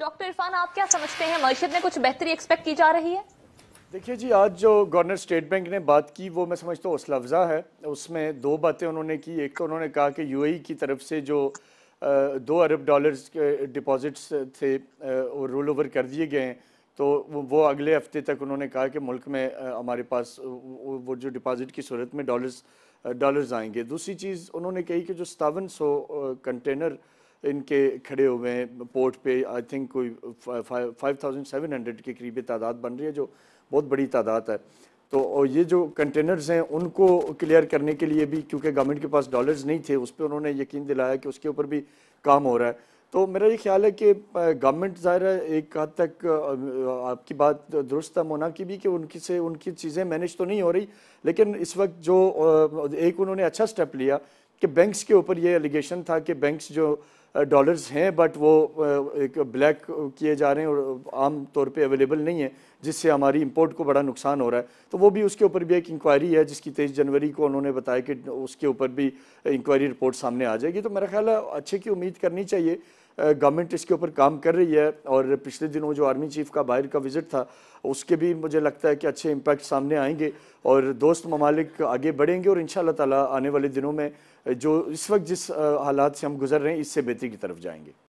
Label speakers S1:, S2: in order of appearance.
S1: doctor Irfan आप क्या समझते हैं मैशत में कुछ बेहतरी एक्सपेक्ट की जा रही है देखिए जी आज जो गवर्नर स्टेट बैंक ने बात की वो मैं समझता हूँ हौसला अफजा है उसमें दो बातें उन्होंने की एक तो उन्होंने कहा कि यूएई e की तरफ से जो दो अरब डॉलर्स के डिपॉजिट्स थे वो रोल ओवर कर दिए गए हैं तो वो अगले हफ्ते तक उन्होंने कहा कि मुल्क में हमारे पास वो जो डिपॉजिट की सूरत में डॉलर्स डॉलर्स आएंगे दूसरी चीज़ उन्होंने कही कि जो सतावन सौ कंटेनर इनके खड़े हुए हैं पोर्ट पे आई थिंक कोई फाइव थाउजेंड सेवन हंड्रेड के करीब तादाद बन रही है जो बहुत बड़ी तादाद है तो और ये जो कंटेनर्स हैं उनको क्लियर करने के लिए भी क्योंकि गवर्नमेंट के पास डॉलर्स नहीं थे उस पर उन्होंने यकीन दिलाया कि उसके ऊपर भी काम हो रहा है तो मेरा ये ख्याल है कि गवर्नमेंट ज़ाहिर है एक हद तक आपकी बात दुरुस्त है मोना की भी कि उनकी से उनकी चीज़ें मैनेज तो नहीं हो रही लेकिन इस वक्त जो एक उन्होंने अच्छा स्टेप लिया कि बैंक्स के ऊपर ये एलिगेशन था कि बैंक्स जो डॉलर्स हैं बट वो एक ब्लैक किए जा रहे हैं और आम तौर पे अवेलेबल नहीं है जिससे हमारी इंपोर्ट को बड़ा नुकसान हो रहा है तो वो भी उसके ऊपर भी एक इंक्वायरी है जिसकी तेईस जनवरी को उन्होंने बताया कि उसके ऊपर भी इंक्वायरी रिपोर्ट सामने आ जाएगी तो मेरा ख्याल है अच्छे की उम्मीद करनी चाहिए गवर्नमेंट इसके ऊपर काम कर रही है और पिछले दिनों जो आर्मी चीफ का बाहर का विजिट था उसके भी मुझे लगता है कि अच्छे इम्पैक्ट सामने आएंगे और दोस्त ममालिक आगे बढ़ेंगे और इन ताला आने वाले दिनों में जो इस वक्त जिस हालात से हम गुजर रहे हैं इससे बेहतरी की तरफ जाएंगे